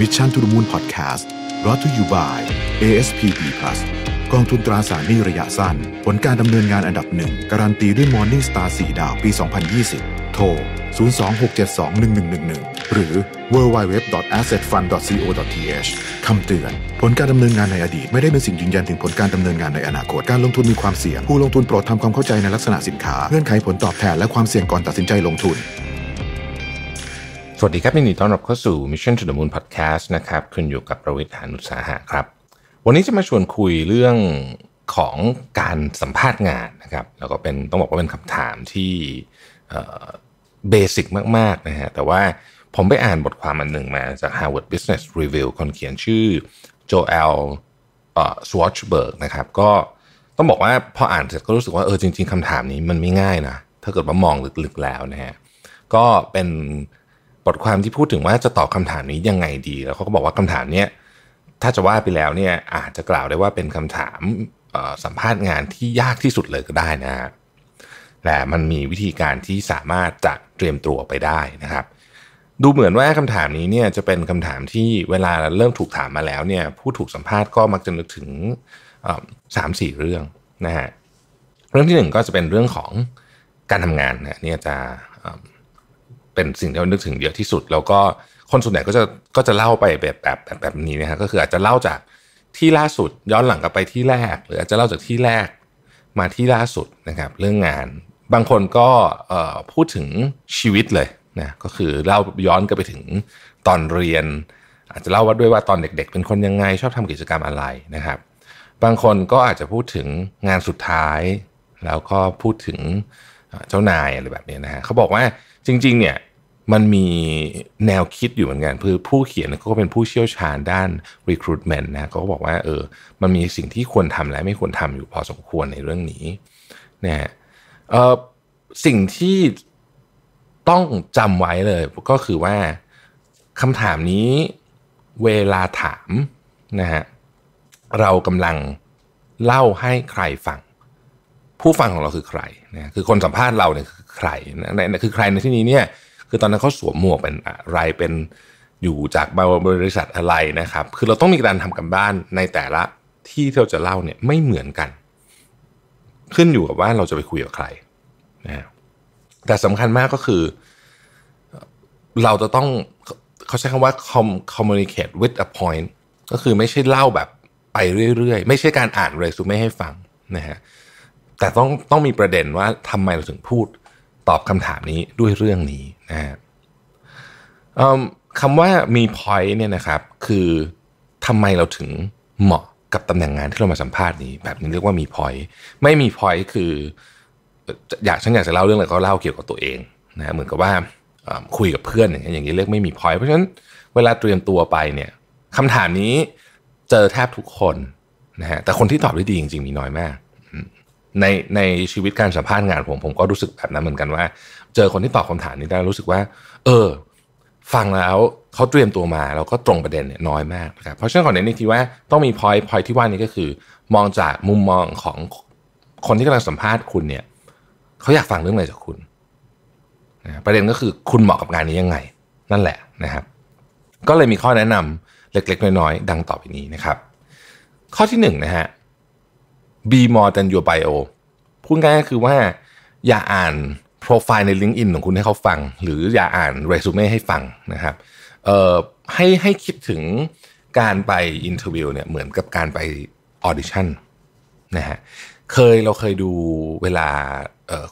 มิชชั่นทุลุมูลพอดแคสต์รอดูุ y o าย ASPD Plus กองทุนตราสารหนี้ระยะสั้น ผลการดำเนินงานอันดับหนึ่ง การันตีด้วย Morning Star 4 ดาวปี 2020 โทร026721111 หรือ www.assetfund.co.th คำเตือน ผลการดำเนินงานในอดีตไม่ได้เป็นสิ่งยืนยันถึงผลการดำเนินงานในอนาคต การลงทุนมีความเสี่ยง ผู้ลงทุนโปรดทำความเข้าใจในลักษณะสินค้า เงื่อนไขผลตอบแทนและความเสี่ยงก่อนตัดสินใจลงทุนวัสดีครับยินดีต้อนรับเข้าสู่ Mission to the Moon Podcast นะครับคุณอยู่กับประวิทยานุสาหะครับ วันนี้จะมาชวนคุยเรื่องของการสัมภาษณ์งานนะครับ แล้วก็เป็นต้องบอกว่าเป็นคำถามที่เบสิกมาก ๆ นะฮะแต่ว่าผมไปอ่านบทความอันหนึ่งมาจาก Harvard Business Review คนเขียนชื่อโจเอลสวอชเบิร์กนะครับ ก็ต้องบอกว่าพออ่านเสร็จก็รู้สึกว่าเออจริง ๆคำถามนี้มันไม่ง่ายนะถ้าเกิดมามองลึกๆแล้วนะฮะก็เป็นบทความที่พูดถึงว่าจะตอบคาถามนี้ยังไงดี แล้วเขาก็บอกว่าคำถามนี้ถ้าจะว่าไปแล้วเนี่ยอาจจะกล่าวได้ว่าเป็นคำถามสัมภาษณ์งานที่ยากที่สุดเลยก็ได้นะฮะแต่มันมีวิธีการที่สามารถจะเตรียมตัวไปได้นะครับ ดูเหมือนว่าคำถามนี้เนี่ยจะเป็นคำถามที่เวลาเริ่มถูกถามมาแล้วเนี่ย ผู้ถูกสัมภาษณ์ก็มักจะนึกถึงสามสี่เรื่องนะฮะเรื่องที่หนึ่งก็จะเป็นเรื่องของการทำงานนะเนี่ยจะเป็นสิ่งที่เรานึกถึงเยอะที่สุด แล้วก็คนส่วนใหญ่ก็จะก็จะเล่าไปแบบแบบแบบแบบนี้นะับก็คืออาจจะเล่าจากที่ล่าสุดย้อนหลังกลับไปที่แรก หรืออาจจะเล่าจากที่แรกมาที่ล่าสุดนะครับเรื่องงาน บางคนก็พูดถึงชีวิตเลยนะก็คือเล่าย้อนกันไปถึงตอนเรียน อาจจะเล่าว่าด้วยว่าตอนเด็กๆ เป็นคนยังไง ชอบทำกิจกรรมอะไรนะครับ บางคนก็อาจจะพูดถึงงานสุดท้าย แล้วก็พูดถึงเจ้านายอะไรแบบนี้นะฮะเขาบอกว่าจริงๆ เนี่ย มันมีแนวคิดอยู่เหมือนกัน คือผู้เขียนเขาก็เป็นผู้เชี่ยวชาญด้าน recruitment นะเขาก็บอกว่าเออ มันมีสิ่งที่ควรทำและไม่ควรทำอยู่พอสมควรในเรื่องนี้นะเออสิ่งที่ต้องจำไว้เลยก็คือว่าคำถามนี้เวลาถามนะฮะเรากำลังเล่าให้ใครฟัง ผู้ฟังของเราคือใครนะคือคนสัมภาษณ์เราเนี่ยใครในคือใครในที่นี้เนี่ย คือตอนนั้นเขาสวมหมวกเป็นอะไร เป็นอยู่จากบริษัทอะไรนะครับ คือเราต้องมีการทำกันบ้านในแต่ละที่ที่เราจะเล่าเนี่ยไม่เหมือนกัน ขึ้นอยู่กับว่าเราจะไปคุยกับใครนะแต่สำคัญมากก็คือ เราจะต้องเขาใช้คำว่า communicate with a point ก็คือไม่ใช่เล่าแบบไปเรื่อยๆ ไม่ใช่การอ่านเรซูเม่ให้ฟังนะฮะ แต่ต้องต้องมีประเด็นว่าทำไมเราถึงพูดตอบคำถามนี้ด้วยเรื่องนี้นะครับคำว่ามี point เนี่ยนะครับคือทำไมเราถึงเหมาะกับตำแหน่งงานที่เรามาสัมภาษณ์นี้แบบนี้เรียกว่ามี point ไม่มี point คืออยากฉันอยากจะเล่าเรื่องอะไรก็เล่าเกี่ยวกับตัวเองนะเหมือนกับว่าคุยกับเพื่อนอย่างเงี้ยอย่างนี้เรียกไม่มี point เพราะฉะนั้นเวลาเตรียมตัวไปเนี่ยคำถามนี้เจอแทบทุกคนนะฮะแต่คนที่ตอบได้ดีจริง ๆมีน้อยมากในในชีวิตการสัมภาษณ์งานผมผมก็รู้สึกแบบนั้นเหมือนกันว่า เจอคนที่ตอบคำถามนี้ได้รู้สึกว่า เออ ฟังแล้วเขาเตรียมตัวมาแล้วก็ตรงประเด็นเนี่ยน้อยมากนะครับ เพราะฉะนั้นก่อนเน้นที่ว่าต้องมีพอย์พอยที่ว่านี้ก็คือ มองจากมุมมองของคนที่กำลังสัมภาษณ์คุณเนี่ยเขาอยากฟังเรื่องอะไรจากคุณนะประเด็นก็คือคุณเหมาะกับงานนี้ยังไง นั่นแหละนะครับ ก็เลยมีข้อแนะนำเล็ก ๆ น้อยๆ ดังต่อไปนี้นะครับ ข้อที่ 1นนะฮะ be more than your bio พูดง่ายก็คือว่าอย่าอ่านโปรไฟล์ใน LinkedIn ของคุณให้เขาฟัง หรืออย่าอ่านเรซูเม่ให้ฟังนะครับ เอ่อให้ให้คิดถึงการไปอินเทอร์วิวเนี่ยเหมือนกับการไปออดิชั่นนะฮะ เคยเราเคยดูเวลา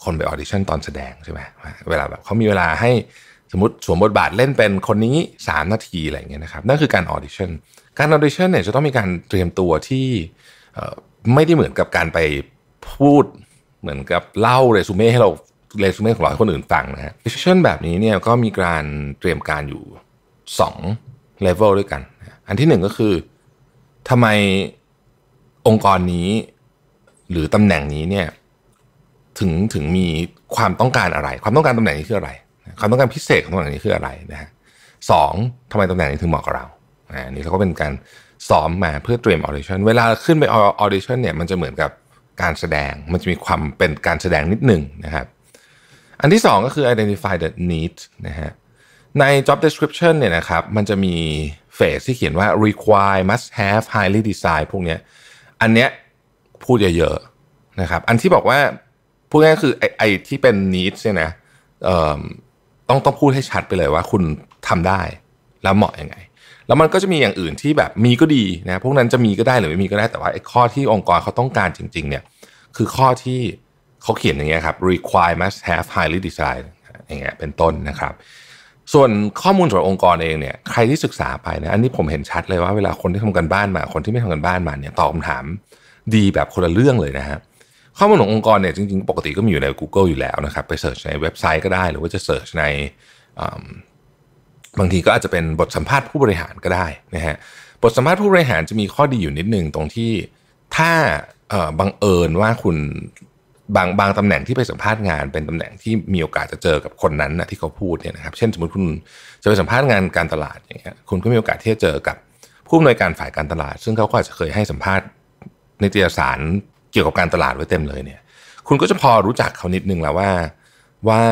คนไปออดิชั่นตอนแสดงใช่ไหมเวลาแบบเขามีเวลาให้สมมติสวมบทบาทเล่นเป็นคนนี้ 3 นาทีอะไรเงี้ยนะครับนั่นคือการออดิชั่นการออดิชั่นเนี่ยจะต้องมีการเตรียมตัวที่ไม่ได้เหมือนกับการไปพูดเหมือนกับเล่าเรซูเม่ให้เราเรซูเม่ของเราให้คนอื่นฟังนะฮะเิช่นแบบนี้เนี่ยก็มีการเตรียมการอยู่2 l e เวลด้วยกัน อันที่หนึ่งก็คือทำไมองค์กรนี้หรือตำแหน่งนี้เนี่ยถึงถึงมีความต้องการอะไร ความต้องการตำแหน่งนี้คืออะไร ความต้องการพิเศษของตำแหน่งนี้คืออะไรนะฮะสองทำไมตำแหน่งนี้ถึงเหมาะกับเราอ่านี่เราก็เป็นการซ้อมมาเพื่อเตรียมออเดชั่นเวลาขึ้นไปออเดชั่นเนี่ยมันจะเหมือนกับการแสดงมันจะมีความเป็นการแสดงนิดหนึ่งนะครับอันที่2ก็คือ identify the need นะฮะใน job description เนี่ยนะครับมันจะมีเฟสที่เขียนว่า require must have highly design พวกเนี้ยอันเนี้ยพูดเยอะๆนะครับอันที่บอกว่าพูดง่ายคือไอ้ไอที่เป็น need เนี่ยนะต้องต้องพูดให้ชัดไปเลยว่าคุณทำได้แล้วเหมาะยังไงแล้วมันก็จะมีอย่างอื่นที่แบบมีก็ดีนะพวกนั้นจะมีก็ได้หรือไม่มีก็ได้แต่ว่าไอ้ข้อที่องค์กรเขาต้องการจริงๆเนี่ยคือข้อที่เขาเขียนอย่างเงี้ยครับ require must have highly designed อย่างเงี้ยเป็นต้นนะครับ ส่วนข้อมูลส่วนองค์กรเองเนี่ยใครที่ศึกษาไปนะอันนี้ผมเห็นชัดเลยว่าเวลาคนที่ทำกันบ้านมาคนที่ไม่ทำกันบ้านมาเนี่ยตอบคำถามดีแบบคนละเรื่องเลยนะฮะข้อมูลขององค์กรเนี่ยจริงๆปกติก็มีอยู่ใน Google อยู่แล้วนะครับไปเสิร์ชในเว็บไซต์ก็ได้หรือว่าจะเสิร์ชในบางทีก็อาจจะเป็นบทสัมภาษณ์ผู้บริหารก็ได้นะฮะบทสัมภาษณ์ผู้บริหารจะมีข้อดีอยู่นิดนึงตรงที่ถ้าบังเอิญว่าคุณบางบางตำแหน่งที่ไปสัมภาษณ์งานเป็นตำแหน่งที่มีโอกาสจะเจอกับคนนั้นนะที่เขาพูดเนี่ยนะครับเช่นสมมติคุณจะไปสัมภาษณ์งานการตลาดอย่างเงี้ยคุณก็มีโอกาสที่จะเจอกับผู้อำนวยการฝ่ายการตลาด ซึ่งเขาก็อาจจะเคยให้สัมภาษณ์นิตยสารเกี่ยวกับการตลาดไว้เต็มเลยเนี่ยคุณก็จะพอรู้จักเขานิดนึงแล้วว่าว่า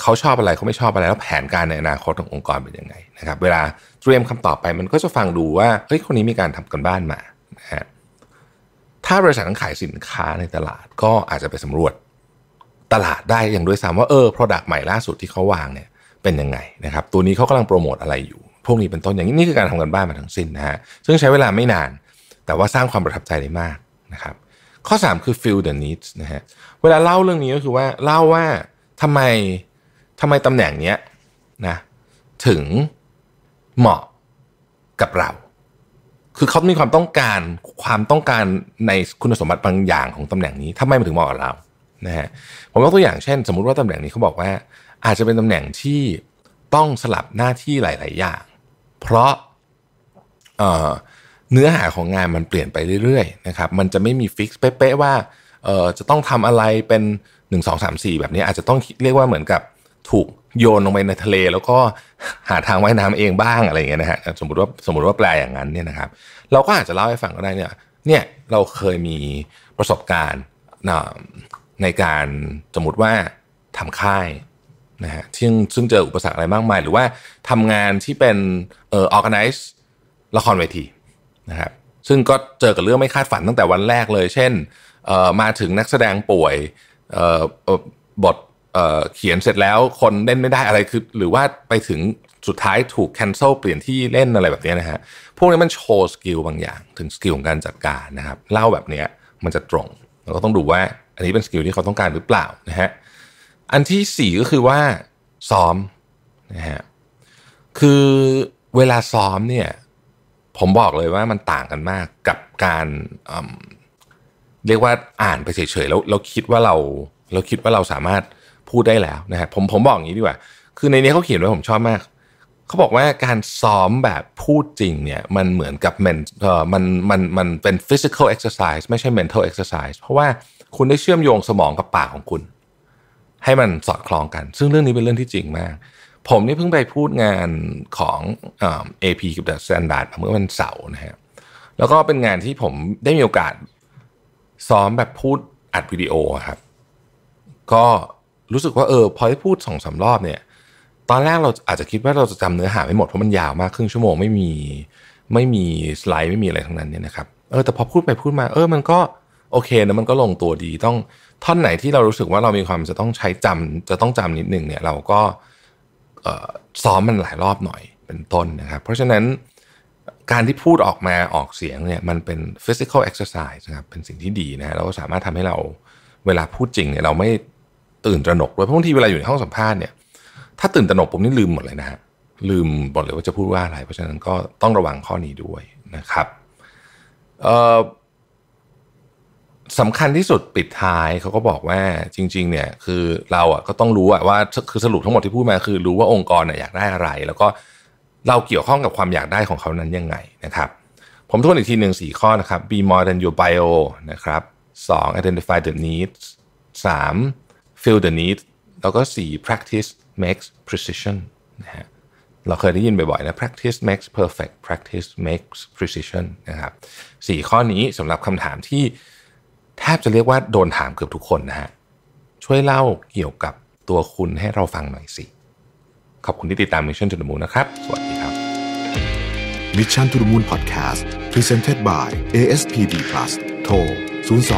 เขาชอบอะไรเขาไม่ชอบอะไร แล้วแผนการในอนาคตขององค์กรเป็นยังไงนะครับเวลาเตรียมคำตอบไปมันก็จะฟังดูว่าเฮ้ยคนนี้มีการทำกันบ้านมานะฮะถ้าบริษัทขายสินค้าในตลาดก็อาจจะไปสำรวจ ตลาดได้อย่างด้วยซ้ำว่าเออ Product ใหม่ล่าสุดที่เขาวางเนี่ยเป็นยังไงนะครับ ตัวนี้เขากำลังโปรโมทอะไรอยู่ พวกนี้เป็นต้นอย่างนี้นี่คือการทำกันบ้านมาทั้งสิ้นนะฮะซึ่งใช้เวลาไม่นาน แต่ว่าสร้างความประทับใจได้มากนะครับ ข้อ 3 คือ feel the needs นะฮะเวลาเล่าเรื่องนี้ก็คือว่าเล่าว่าทำไมทำไมตำแหน่งเนี้ยนะ ถึงเหมาะกับเรา คือเขามีความต้องการความต้องการในคุณสมบัติบางอย่างของตำแหน่งนี้ทาไมมันถึงเหมาะกับเรานะฮะผมยกตัวอย่างเช่นสมมุติว่าตำแหน่งนี้เขาบอกว่า อาจจะเป็นตำแหน่งที่ต้องสลับหน้าที่หลาย ๆ อย่าง เพราะเเนื้อหาของงานมันเปลี่ยนไปเรื่อย ๆ นะครับมันจะไม่มีฟิกซ์เป๊ะ ๆ ว่าจะต้องทำอะไรเป็น 1 2 3 4 แบบนี้ อาจจะต้องเรียกว่าเหมือนกับถูกโยนลงไปในทะเล แล้วก็หาทางว่ายน้ำเองบ้างอะไรเงี้ยนะฮะสมมติว่าสมมติว่าแปลอย่างนั้นเนี่ยนะครับเราก็อาจจะเล่าให้ฟังก็ได้เนี่ยเนี่ยเราเคยมีประสบการณ์ในการสมมติว่าทำค่ายนะฮะซึ่งซึ่งเจออุปสรรคอะไรมากมาย หรือว่าทำงานที่เป็นเอ่อ organize ละครเวทีนะครับซึ่งก็เจอกับเรื่องไม่คาดฝันตั้งแต่วันแรกเลย เช่นมาถึงนักแสดงป่วยบทเขียนเสร็จแล้วคนเล่นไม่ได้อะไรคือหรือว่าไปถึงสุดท้ายถูกแคนเซิลเปลี่ยนที่เล่นอะไรแบบนี้นะฮะพวกนี้มันโชว์สกิลบางอย่าง ถึงสกิลของการจัดการนะครับ เล่าแบบนี้มันจะตรง เราก็ต้องดูว่า อันนี้เป็นสกิลที่เขาต้องการหรือเปล่านะฮะอันที่ 4 ก็คือว่าซ้อมนะฮะคือเวลาซ้อมเนี่ยผมบอกเลยว่ามันต่างกันมากกับการ เรียกว่าอ่านไปเฉยๆแล้วเราคิดว่าเราเราคิดว่าเราสามารถพูดได้แล้วนะฮะผมผมบอกอย่างนี้ดีกว่า คือในนี้เขาเขียนไว้ผมชอบมาก เขาบอกว่าการซ้อมแบบพูดจริงเนี่ย มันเหมือนกับมันเอ่อมันมันมันเป็น physical exercise ไม่ใช่ mental exercise เพราะว่าคุณได้เชื่อมโยงสมองกับปากของคุณ ให้มันสอดคล้องกัน ซึ่งเรื่องนี้เป็นเรื่องที่จริงมาก ผมนี่เพิ่งไปพูดงานของเอพี AP กับ The Standard เมื่อวันเสาร์นะฮะแล้วก็เป็นงานที่ผมได้มีโอกาสซ้อมแบบพูดอัดวิดีโอครับก็รู้สึกว่าเออพอพูดสองสารอบเนี่ยตอนแรกเราอาจจะคิดว่าเราจะจำเนื้อหาไม่หมดเพราะมันยาวมาก ครึ่งชั่วโมงไม่มีไม่มีสไลด์ไม่มีอะไรทั้งนั้นเนี่ยนะครับเออแต่พอพูดไปพูดมา เออมันก็โอเคนะมันก็ลงตัวดีต้องท่อนไหนที่เรารู้สึกว่าเรามีความจะต้องใช้จำจะต้องจำนิดหนึ่งเนี่ยเราก็ซ้อมมันหลายรอบหน่อยเป็นต้นนะครับเพราะฉะนั้นการที่พูดออกมาออกเสียงเนี่ยมันเป็น physical exercise นะครับเป็นสิ่งที่ดีนะเราก็สามารถทำให้เราเวลาพูดจริงเนี่ยเราไม่ตื่นตระหนกด้วยเพราะบางทีเวลาอยู่ในห้องสัมภาษณ์เนี่ยถ้าตื่นตระหนกผมนี่ลืมหมดเลยนะฮะลืมหมดเลยว่าจะพูดว่าอะไร เพราะฉะนั้นก็ต้องระวังข้อนี้ด้วยนะครับสำคัญที่สุดปิดท้ายเขาก็บอกว่าจริงๆเนี่ยคือเราอ่ะก็ต้องรู้อ่ะว่าคือสรุปทั้งหมดที่พูดมา คือรู้ว่าองค์กรอยากได้อะไร แล้วก็เราเกี่ยวข้องกับความอยากได้ของเขานั้นยังไงนะครับผมทวนอีกทีหนึ่งสี่ข้อนะครับ be more than your bio นะครับสอง identify the needs สาม feel the need แล้วก็ 4 practice makes precision นะฮะเราเคยได้ยินบ่อยๆนะ practice makes perfect practice makes precision นะครับสีข้อนี้สำหรับคำถามที่แทบจะเรียกว่าโดนถามเกือบทุกคนนะฮะ ช่วยเล่าเกี่ยวกับตัวคุณให้เราฟังหน่อยสิ ขอบคุณที่ติดตาม Mission to the Moon นะครับ สวัสดีครับ Mission to the Moon Podcast Presented by ASPD Plus โทร 026721111